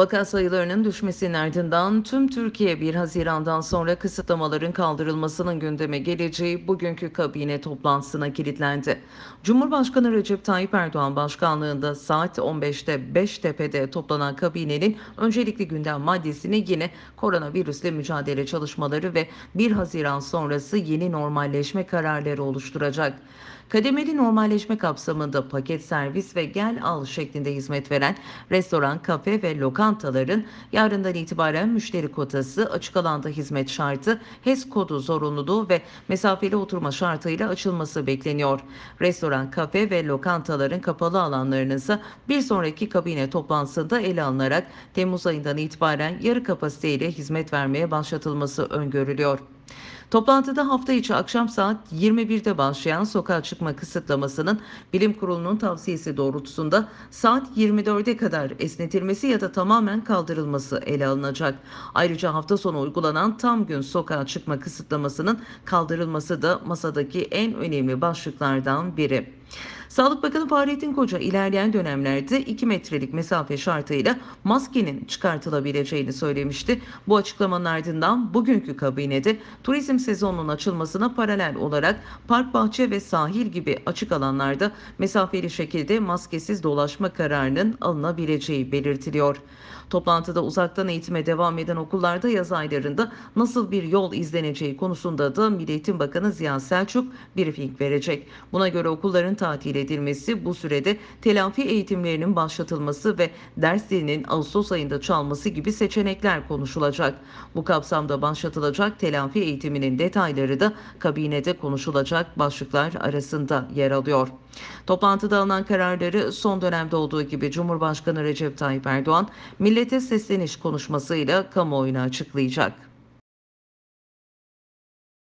Vaka sayılarının düşmesinin ardından tüm Türkiye 1 Haziran'dan sonra kısıtlamaların kaldırılmasının gündeme geleceği bugünkü kabine toplantısına kilitlendi. Cumhurbaşkanı Recep Tayyip Erdoğan başkanlığında saat 15'te Beştepe'de toplanan kabinenin öncelikli gündem maddesini yine koronavirüsle mücadele çalışmaları ve 1 Haziran sonrası yeni normalleşme kararları oluşturacak. Kademeli normalleşme kapsamında paket servis ve gel al şeklinde hizmet veren restoran, kafe ve lokal lokantaların yarından itibaren müşteri kotası, açık alanda hizmet şartı, HES kodu zorunluluğu ve mesafeli oturma şartıyla açılması bekleniyor. Restoran, kafe ve lokantaların kapalı alanlarının ise bir sonraki kabine toplantısında ele alınarak Temmuz ayından itibaren yarı kapasiteyle hizmet vermeye başlatılması öngörülüyor. Toplantıda hafta içi akşam saat 21'de başlayan sokağa çıkma kısıtlamasının bilim kurulunun tavsiyesi doğrultusunda saat 24'e kadar esnetilmesi ya da tamamen kaldırılması ele alınacak. Ayrıca hafta sonu uygulanan tam gün sokağa çıkma kısıtlamasının kaldırılması da masadaki en önemli başlıklardan biri. Sağlık Bakanı Fahrettin Koca ilerleyen dönemlerde 2 metrelik mesafe şartıyla maskenin çıkartılabileceğini söylemişti. Bu açıklamanın ardından bugünkü kabinede turizm sezonunun açılmasına paralel olarak park, bahçe ve sahil gibi açık alanlarda mesafeli şekilde maskesiz dolaşma kararının alınabileceği belirtiliyor. Toplantıda uzaktan eğitime devam eden okullarda yaz aylarında nasıl bir yol izleneceği konusunda da Milli Eğitim Bakanı Ziya Selçuk briefing verecek. Buna göre okulların tatil edilmesi, bu sürede telafi eğitimlerinin başlatılması ve derslerinin Ağustos ayında çalması gibi seçenekler konuşulacak. Bu kapsamda başlatılacak telafi eğitiminin detayları da kabinede konuşulacak başlıklar arasında yer alıyor. Toplantıda alınan kararları son dönemde olduğu gibi Cumhurbaşkanı Recep Tayyip Erdoğan, Milli Devlete sesleniş konuşmasıyla kamuoyuna açıklayacak.